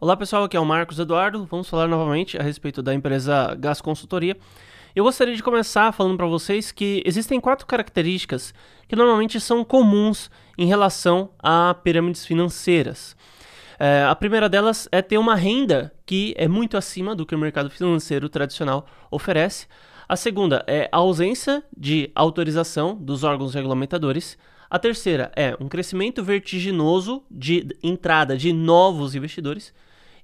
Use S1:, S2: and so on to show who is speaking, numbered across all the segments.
S1: Olá pessoal, aqui é o Marcos Eduardo. Vamos falar novamente a respeito da empresa Gas Consultoria. Eu gostaria de começar falando para vocês que existem quatro características que normalmente são comuns em relação a pirâmides financeiras. É, a primeira delas é ter uma renda que é muito acima do que o mercado financeiro tradicional oferece. A segunda é a ausência de autorização dos órgãos regulamentadores. A terceira é um crescimento vertiginoso de entrada de novos investidores.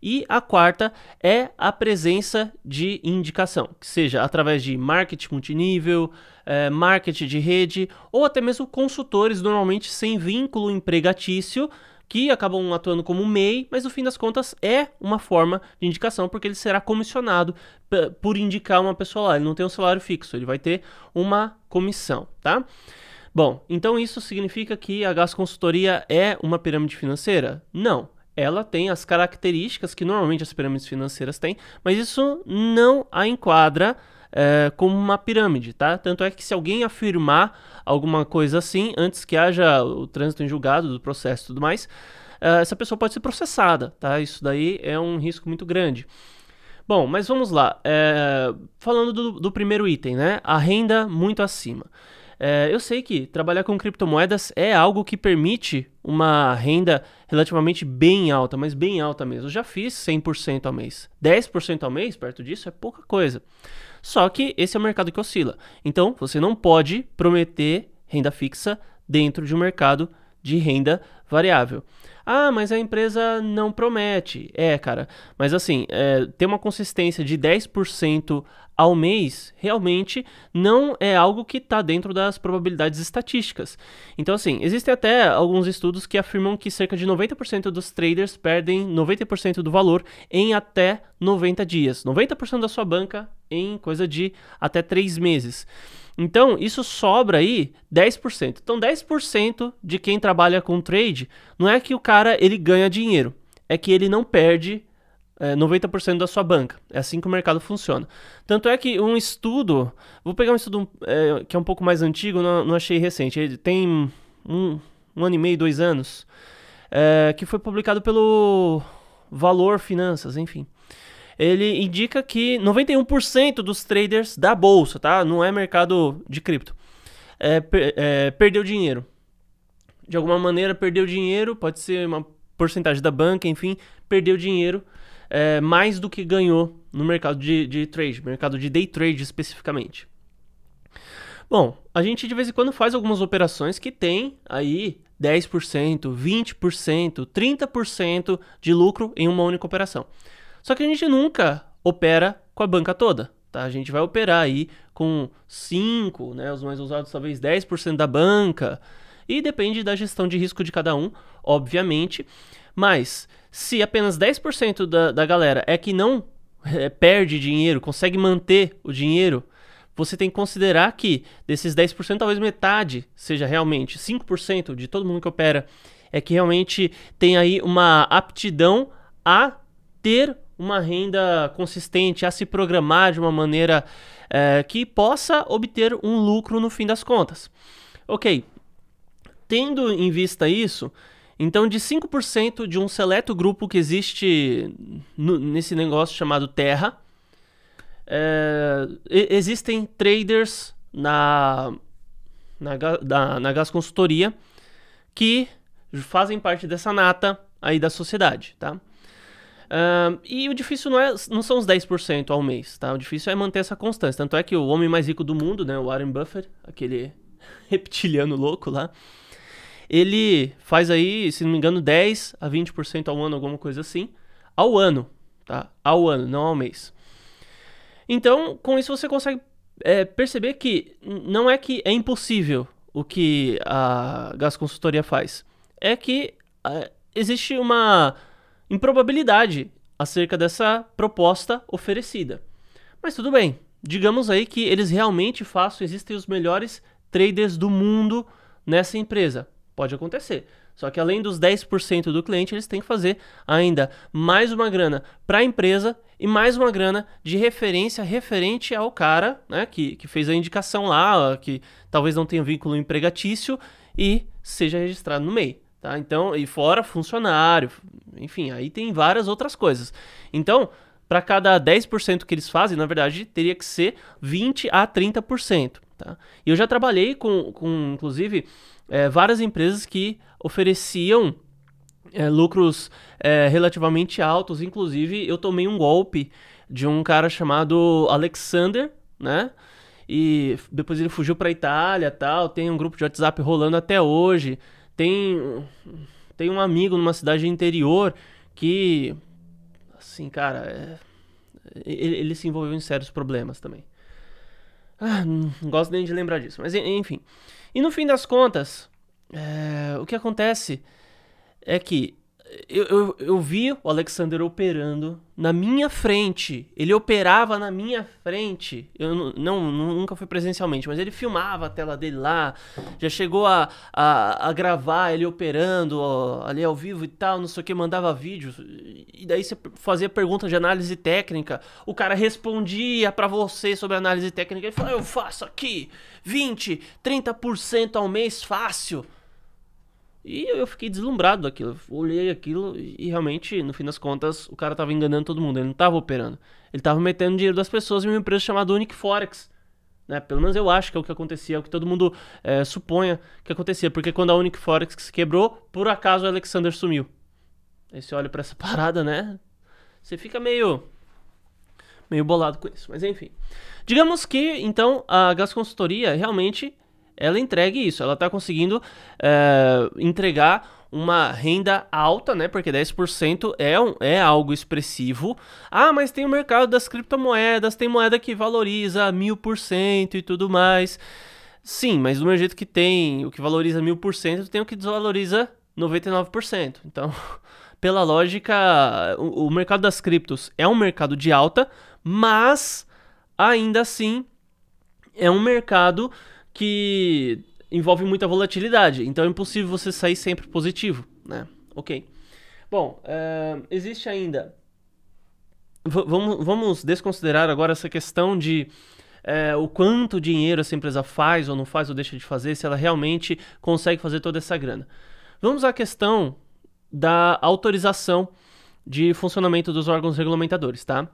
S1: E a quarta é a presença de indicação, que seja através de marketing multinível, é, marketing de rede ou até mesmo consultores, normalmente sem vínculo empregatício, que acabam atuando como MEI, mas no fim das contas é uma forma de indicação, porque ele será comissionado por indicar uma pessoa lá. Ele não tem um salário fixo, ele vai ter uma comissão, tá? Bom, então isso significa que a gasconsultoria Consultoria é uma pirâmide financeira? Não, ela tem as características que normalmente as pirâmides financeiras têm, mas isso não a enquadra é, como uma pirâmide, tá? Tanto é que se alguém afirmar alguma coisa assim, antes que haja o trânsito em julgado do processo e tudo mais, é, essa pessoa pode ser processada, tá? Isso daí é um risco muito grande. Bom, mas vamos lá. É, falando do, do primeiro item, né? A renda muito acima. É, eu sei que trabalhar com criptomoedas é algo que permite uma renda relativamente bem alta, mas bem alta mesmo. Eu já fiz 100% ao mês. 10% ao mês, perto disso, é pouca coisa. Só que esse é o mercado que oscila. Então, você não pode prometer renda fixa dentro de um mercado de renda variável. Ah, mas a empresa não promete. É, cara, mas assim, é, ter uma consistência de 10% ao mês realmente não é algo que está dentro das probabilidades estatísticas. Então, assim, existem até alguns estudos que afirmam que cerca de 90% dos traders perdem 90% do valor em até 90 dias. 90% da sua banca em coisa de até 3 meses. Então, isso sobra aí 10%. Então, 10% de quem trabalha com trade, não é que o cara ele ganha dinheiro, é que ele não perde é, eh, 90% da sua banca. É assim que o mercado funciona. Tanto é que um estudo, vou pegar um estudo é, que é um pouco mais antigo, não, não achei recente, ele tem um, um ano e meio, dois anos, é, que foi publicado pelo Valor Finanças, enfim ele indica que 91% dos traders da bolsa, tá? Não é mercado de cripto. É, é, perdeu dinheiro. De alguma maneira perdeu dinheiro, pode ser uma porcentagem da banca, enfim, perdeu dinheiro é, mais do que ganhou no mercado de, de trade, mercado de day trade especificamente. Bom, a gente de vez em quando faz algumas operações que tem aí 10%, 20%, 30% de lucro em uma única operação. Só que a gente nunca opera com a banca toda. Tá? A gente vai operar aí com 5, né, os mais usados talvez 10% da banca. E depende da gestão de risco de cada um, obviamente. Mas se apenas 10% da, da galera é que não é, perde dinheiro, consegue manter o dinheiro, você tem que considerar que desses 10%, talvez metade seja realmente, 5% de todo mundo que opera, é que realmente tem aí uma aptidão a ter uma renda consistente, a se programar de uma maneira é, que possa obter um lucro no fim das contas. Ok, tendo em vista isso, então de 5% de um seleto grupo que existe nesse negócio chamado Terra, é, existem traders na, na, na, na Gas Consultoria que fazem parte dessa nata aí da sociedade, tá? Uh, e o difícil não, é, não são os 10% ao mês, tá? O difícil é manter essa constância. Tanto é que o homem mais rico do mundo, né, o Warren Buffett, aquele reptiliano louco lá, ele faz aí, se não me engano, 10 a 20% ao ano, alguma coisa assim, ao ano, tá? Ao ano, não ao mês. Então, com isso você consegue é, perceber que não é que é impossível o que a Gas Consultoria faz, é que é, existe uma improbabilidade acerca dessa proposta oferecida. Mas tudo bem, digamos aí que eles realmente façam, existem os melhores traders do mundo nessa empresa. Pode acontecer. Só que além dos 10% do cliente, eles têm que fazer ainda mais uma grana para a empresa e mais uma grana de referência referente ao cara né, que, que fez a indicação lá, que talvez não tenha vínculo empregatício e seja registrado no MEI. Tá? Então, e fora funcionário, enfim, aí tem várias outras coisas. Então, para cada 10% que eles fazem, na verdade, teria que ser 20 a 30%. Tá? E eu já trabalhei com, com inclusive, é, várias empresas que ofereciam é, lucros é, relativamente altos. Inclusive, eu tomei um golpe de um cara chamado Alexander, né? E depois ele fugiu para Itália, tal. Tem um grupo de WhatsApp rolando até hoje. Tem, tem um amigo numa cidade interior que, assim, cara, é, ele, ele, se envolveu em sérios problemas também. Ah, não gosto nem de lembrar disso, mas enfim. E no fim das contas, é, o que acontece é que eu, eu, eu vi o Alexander operando na minha frente. Ele operava na minha frente. Eu não, não, nunca fui presencialmente, mas ele filmava a tela dele lá. Já chegou a, a, a gravar ele operando ó, ali ao vivo e tal, não sei o que, mandava vídeos. E daí você fazia pergunta de análise técnica. O cara respondia para você sobre análise técnica. Ele falou: Eu faço aqui 20, 30% ao mês fácil. E eu fiquei deslumbrado daquilo. Olhei aquilo e realmente, no fim das contas, o cara tava enganando todo mundo. Ele não tava operando. Ele tava metendo dinheiro das pessoas em uma empresa chamada Unique Forex. Né? Pelo menos eu acho que é o que acontecia, é o que todo mundo é, suponha que acontecia. Porque quando a Unique Forex se quebrou, por acaso o Alexander sumiu. Aí você olha pra essa parada, né? Você fica meio. meio bolado com isso. Mas enfim. Digamos que, então, a Gas Consultoria realmente ela entregue isso. Ela está conseguindo é, entregar uma renda alta, né? Porque 10% é, um, é algo expressivo. Ah, mas tem o mercado das criptomoedas, tem moeda que valoriza mil por cento e tudo mais. Sim, mas do mesmo jeito que tem o que valoriza mil por cento, tem o que desvaloriza 99%. Então, pela lógica, o, o mercado das criptos é um mercado de alta, mas ainda assim é um mercado que envolve muita volatilidade, então é impossível você sair sempre positivo, né? Ok. Bom, uh, existe ainda. V vamos, vamos desconsiderar agora essa questão de eh, o quanto dinheiro essa empresa faz ou não faz ou deixa de fazer, se ela realmente consegue fazer toda essa grana. Vamos à questão da autorização de funcionamento dos órgãos regulamentadores, tá?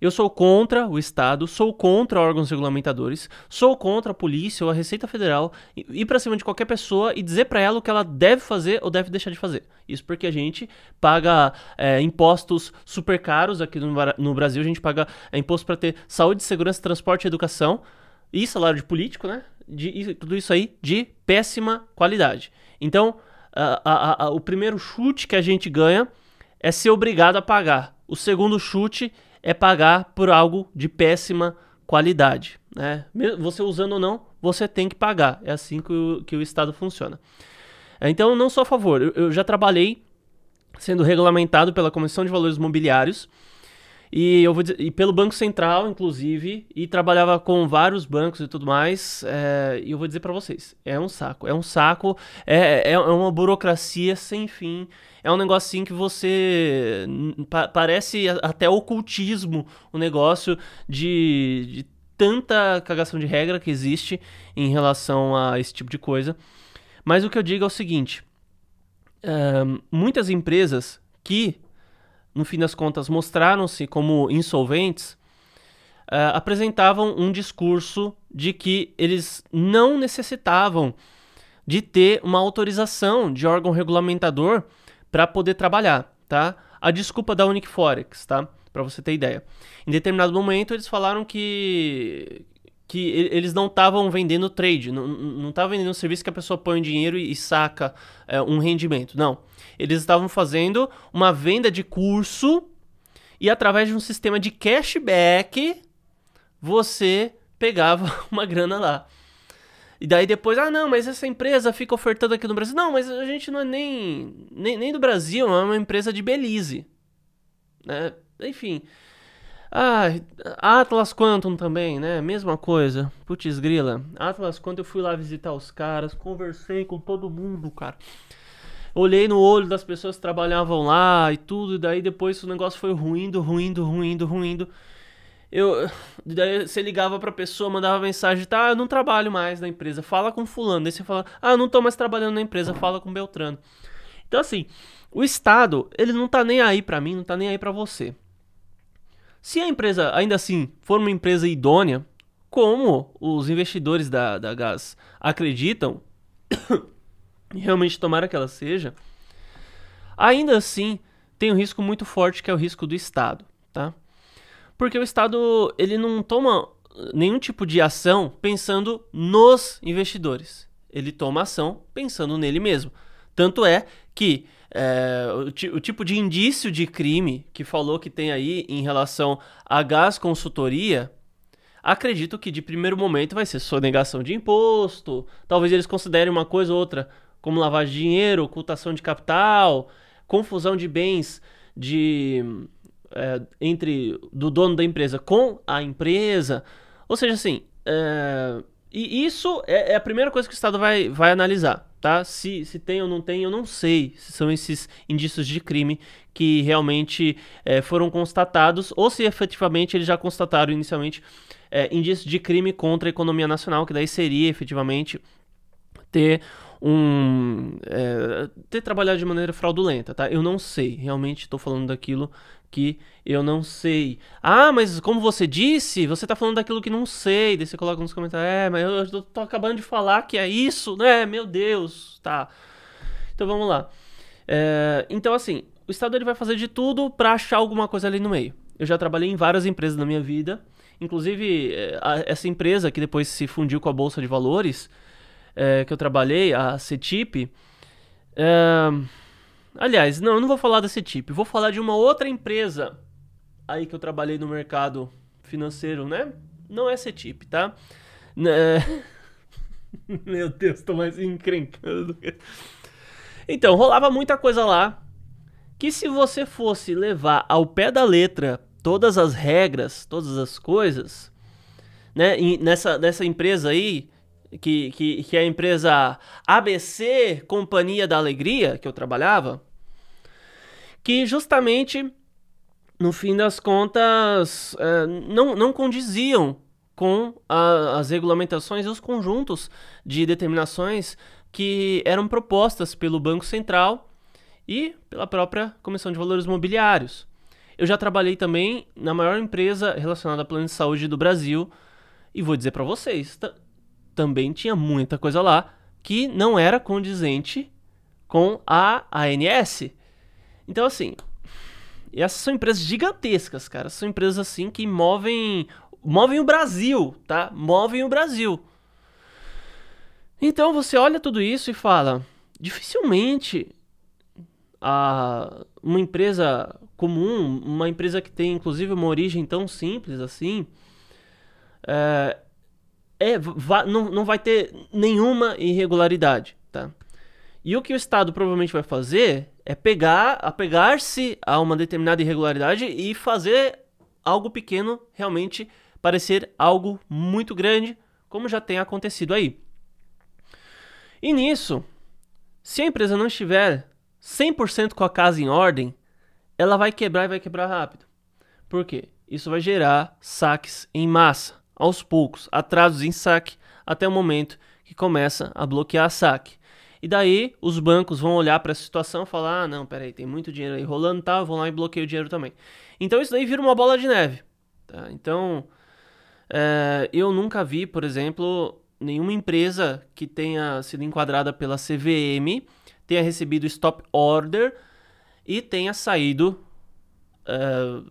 S1: Eu sou contra o Estado, sou contra órgãos regulamentadores, sou contra a polícia ou a Receita Federal, ir para cima de qualquer pessoa e dizer para ela o que ela deve fazer ou deve deixar de fazer. Isso porque a gente paga é, impostos super caros aqui no, no Brasil, a gente paga é, imposto para ter saúde, segurança, transporte e educação e salário de político, né? De, e tudo isso aí de péssima qualidade. Então, a, a, a, o primeiro chute que a gente ganha é ser obrigado a pagar. O segundo chute é é pagar por algo de péssima qualidade. Né? Você usando ou não, você tem que pagar. É assim que o, que o Estado funciona. É, então, não sou a favor. Eu, eu já trabalhei sendo regulamentado pela Comissão de Valores Mobiliários e eu vou dizer, e pelo Banco Central, inclusive, e trabalhava com vários bancos e tudo mais. É, e eu vou dizer para vocês, é um saco, é um saco, é, é, é uma burocracia sem fim. É um negócio assim que você hum, pa parece até ocultismo, o um negócio de, de tanta cagação de regra que existe em relação a esse tipo de coisa. Mas o que eu digo é o seguinte: eh, muitas empresas que no fim das contas mostraram-se como insolventes, uh, apresentavam um discurso de que eles não necessitavam de ter uma autorização de órgão regulamentador para poder trabalhar, tá? A desculpa da Unic Forex, tá? Para você ter ideia. Em determinado momento eles falaram que que eles não estavam vendendo trade, não estavam vendendo um serviço que a pessoa põe o dinheiro e, e saca é, um rendimento. Não. Eles estavam fazendo uma venda de curso e através de um sistema de cashback você pegava uma grana lá. E daí depois, ah não, mas essa empresa fica ofertando aqui no Brasil. Não, mas a gente não é nem, nem, nem do Brasil, é uma empresa de Belize. Né? Enfim, ah, Atlas Quantum também, né? Mesma coisa. Putz grila. Atlas Quantum eu fui lá visitar os caras, conversei com todo mundo, cara. Olhei no olho das pessoas que trabalhavam lá e tudo, e daí depois o negócio foi ruindo, ruindo, ruindo, ruindo. Eu, daí você ligava pra pessoa, mandava mensagem, tá, eu não trabalho mais na empresa, fala com fulano. Daí você fala, ah, não tô mais trabalhando na empresa, fala com Beltrano. Então assim, o Estado, ele não tá nem aí pra mim, não tá nem aí pra você. Se a empresa, ainda assim, for uma empresa idônea, como os investidores da, da Gás acreditam, e realmente tomara que ela seja, ainda assim tem um risco muito forte que é o risco do Estado, tá? Porque o Estado ele não toma nenhum tipo de ação pensando nos investidores. Ele toma ação pensando nele mesmo. Tanto é que é, o, o, tipo de indício de crime que falou que tem aí em relação a gás consultoria, acredito que de primeiro momento vai ser sonegação de imposto, talvez eles considerem uma coisa ou outra, como lavagem de dinheiro, ocultação de capital, confusão de bens de é, entre do dono da empresa com a empresa. Ou seja, assim, é, e isso é, é, a primeira coisa que o Estado vai, vai analisar tá? Se, se tem ou não tem, eu não sei se são esses indícios de crime que realmente é, foram constatados ou se efetivamente eles já constataram inicialmente é, indícios de crime contra a economia nacional, que daí seria efetivamente ter um é, ter trabalhado de maneira fraudulenta, tá? Eu não sei, realmente estou falando daquilo que eu não sei. Ah, mas como você disse, você tá falando daquilo que não sei. Daí você coloca nos comentários, é, mas eu, tô acabando de falar que é isso, né? Meu Deus, tá. Então vamos lá. É, então assim, o Estado ele vai fazer de tudo para achar alguma coisa ali no meio. Eu já trabalhei em várias empresas na minha vida. Inclusive, é, essa empresa que depois se fundiu com a Bolsa de Valores, é, que eu trabalhei, a CETIP, é, Aliás, não, eu não vou falar desse tipo. Vou falar de uma outra empresa aí que eu trabalhei no mercado financeiro, né? Não é CETIP, tá? É... Meu Deus, tô mais encrencando. Então, rolava muita coisa lá que se você fosse levar ao pé da letra todas as regras, todas as coisas, né? nessa, nessa empresa aí, que, que, que é a empresa ABC Companhia da Alegria, que eu trabalhava, que justamente, no fim das contas, é, não, não condiziam com a, as regulamentações e os conjuntos de determinações que eram propostas pelo Banco Central e pela própria Comissão de Valores Mobiliários. Eu já trabalhei também na maior empresa relacionada a plano de saúde do Brasil e vou dizer para vocês, também tinha muita coisa lá que não era condizente com a ANS. Então, assim, essas são empresas gigantescas, cara. São empresas assim que movem, movem o Brasil, tá? Movem o Brasil. Então você olha tudo isso e fala: dificilmente a, uma empresa comum, uma empresa que tem inclusive uma origem tão simples assim, é, é, va, não, não vai ter nenhuma irregularidade. E o que o Estado provavelmente vai fazer é pegar, apegar-se a uma determinada irregularidade e fazer algo pequeno realmente parecer algo muito grande, como já tem acontecido aí. E nisso, se a empresa não estiver 100% com a casa em ordem, ela vai quebrar e vai quebrar rápido. Por quê? Isso vai gerar saques em massa, aos poucos, atrasos em saque, até o momento que começa a bloquear saque. E daí os bancos vão olhar para essa situação e falar: ah, não, peraí, tem muito dinheiro aí rolando, tá? Vão lá e bloqueio o dinheiro também. Então isso daí vira uma bola de neve. Tá? Então, é, eu nunca vi, por exemplo, nenhuma empresa que tenha sido enquadrada pela CVM tenha recebido stop order e tenha saído. Eh,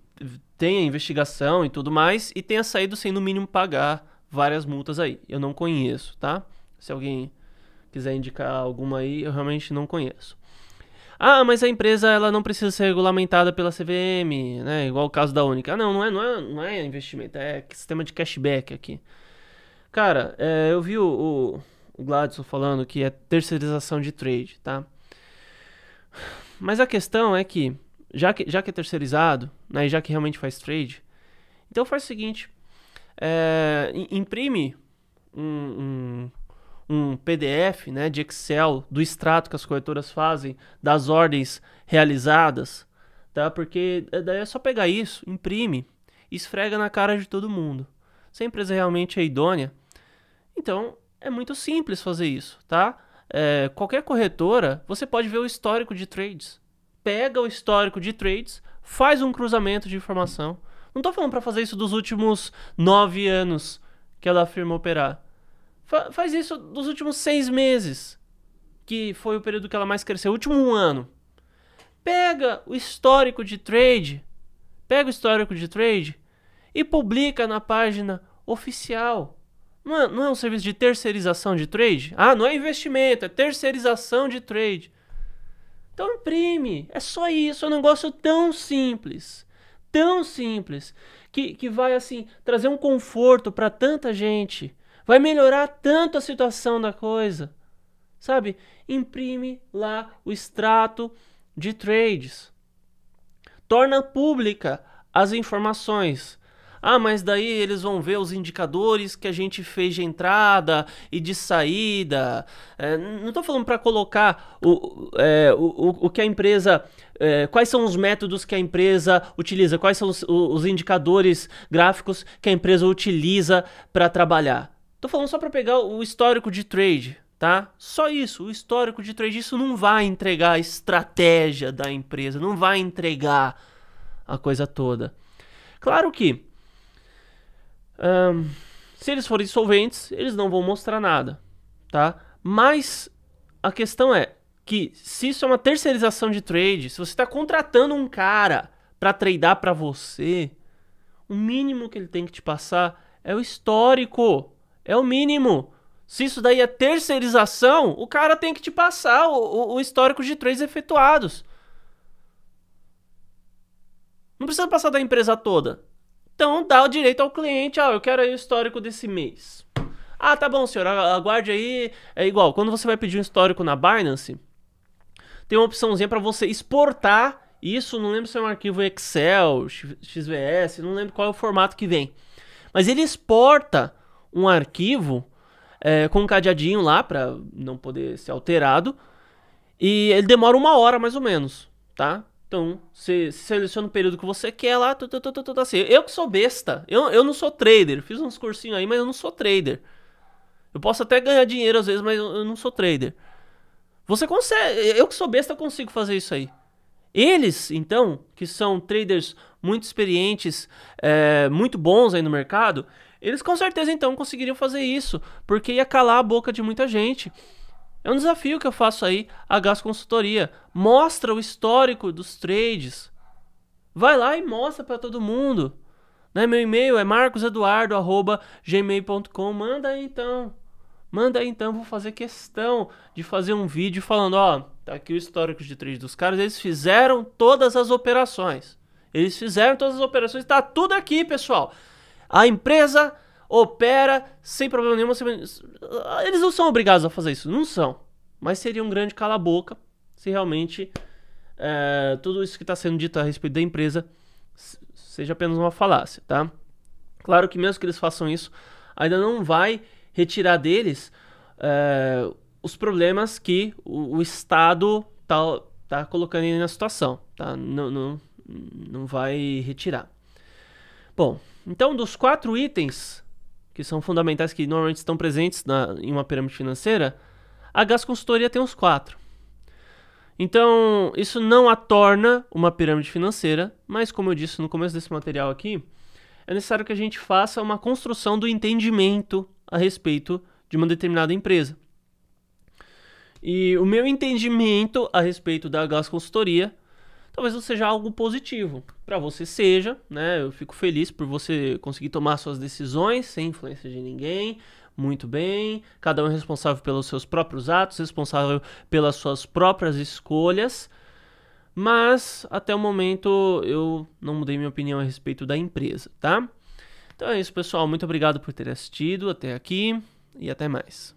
S1: tenha investigação e tudo mais, e tenha saído sem no mínimo pagar várias multas aí. Eu não conheço, tá? Se alguém quiser indicar alguma aí, eu realmente não conheço. Ah, mas a empresa ela não precisa ser regulamentada pela CVM, né? Igual o caso da Única. Ah, não, não é, não é, não é investimento, é sistema de cashback aqui. Cara, é, eu vi o, o Gladson falando que é terceirização de trade, tá? Mas a questão é que, já que, já que é terceirizado, né, e já que realmente faz trade, então faz o seguinte: é, imprime um um PDF né, de Excel do extrato que as corretoras fazem das ordens realizadas, tá? Porque eh, daí é só pegar isso, imprime, esfrega na cara de todo mundo. Se a empresa realmente é idônea, então é muito simples fazer isso, tá? É, qualquer corretora, você pode ver o histórico de trades. Pega o histórico de trades, faz um cruzamento de informação. Não estou falando para fazer isso dos últimos nove anos que ela afirma operar. Fa faz isso dos últimos seis meses, que foi o período que ela mais cresceu, último um ano. Pega o histórico de trade, pega o histórico de trade e publica na página oficial. Não é, não é um serviço de terceirização de trade? Ah, não é investimento, é terceirização de trade. Então imprime. É só isso. É um negócio tão simples. Tão simples. Que, que vai assim trazer um conforto para tanta gente. Vai melhorar tanto a situação da coisa. Sabe? Imprime lá o extrato de trades. Torna pública as informações. Ah, mas daí eles vão ver os indicadores que a gente fez de entrada e de saída. É, não estou falando para colocar o, é, o, o, que a empresa. É, quais são os métodos que a empresa utiliza, quais são os, os indicadores gráficos que a empresa utiliza para trabalhar. Tô falando só para pegar o histórico de trade, tá? Só isso, o histórico de trade. Isso não vai entregar a estratégia da empresa, não vai entregar a coisa toda. Claro que. Um, se eles forem solventes, eles não vão mostrar nada, tá? Mas a questão é que se isso é uma terceirização de trade, se você está contratando um cara para tradear para você, o mínimo que ele tem que te passar é o histórico é o mínimo. Se isso daí é terceirização, o cara tem que te passar o, o, o histórico de trades efetuados. Não precisa passar da empresa toda. Então dá o direito ao cliente, ah, eu quero aí o histórico desse mês. Ah, tá bom, senhor, aguarde aí. É igual, quando você vai pedir um histórico na Binance, tem uma opçãozinha para você exportar isso, não lembro se é um arquivo Excel, XVS, não lembro qual é o formato que vem. Mas ele exporta um arquivo é, com um cadeadinho lá para não poder ser alterado. E ele demora uma hora mais ou menos, tá? Então, você seleciona o período que você quer lá, tu, tu, tu, tu, assim. Eu que sou besta, eu, eu não sou trader. Fiz uns cursinhos aí, mas eu não sou trader. Eu posso até ganhar dinheiro às vezes, mas eu, eu não sou trader. Você consegue, eu que sou besta, consigo fazer isso aí. Eles, então, que são traders muito experientes, é, muito bons aí no mercado, eles com certeza então conseguiriam fazer isso, porque ia calar a boca de muita gente. É um desafio que eu faço aí a Gas Consultoria. Mostra o histórico dos trades. Vai lá e mostra para todo mundo. Né? Meu e-mail é marcoseduardo@gmail.com. Manda aí então. Manda aí então, vou fazer questão de fazer um vídeo falando, ó, tá aqui o histórico de trade dos caras, eles fizeram todas as operações. Eles fizeram todas as operações, tá tudo aqui, pessoal. A empresa opera sem problema nenhum. Sem... Eles não são obrigados a fazer isso, não são. Mas seria um grande cala-boca se realmente é, tudo isso que está sendo dito a respeito da empresa seja apenas uma falácia, tá? Claro que mesmo que eles façam isso, ainda não vai retirar deles é, os problemas que o, o Estado está tá colocando na situação, tá? Não, não, não vai retirar. Bom, então dos quatro itens que são fundamentais, que normalmente estão presentes na, em uma pirâmide financeira, a Gas Consultoria tem os quatro. Então, isso não a torna uma pirâmide financeira, mas como eu disse no começo desse material aqui, é necessário que a gente faça uma construção do entendimento a respeito de uma determinada empresa. E o meu entendimento a respeito da Gas Consultoria talvez não seja algo positivo. Para você seja, né? Eu fico feliz por você conseguir tomar suas decisões sem influência de ninguém. Muito bem, cada um é responsável pelos seus próprios atos, responsável pelas suas próprias escolhas. Mas até o momento eu não mudei minha opinião a respeito da empresa, tá? Então é isso, pessoal. Muito obrigado por ter assistido até aqui e até mais.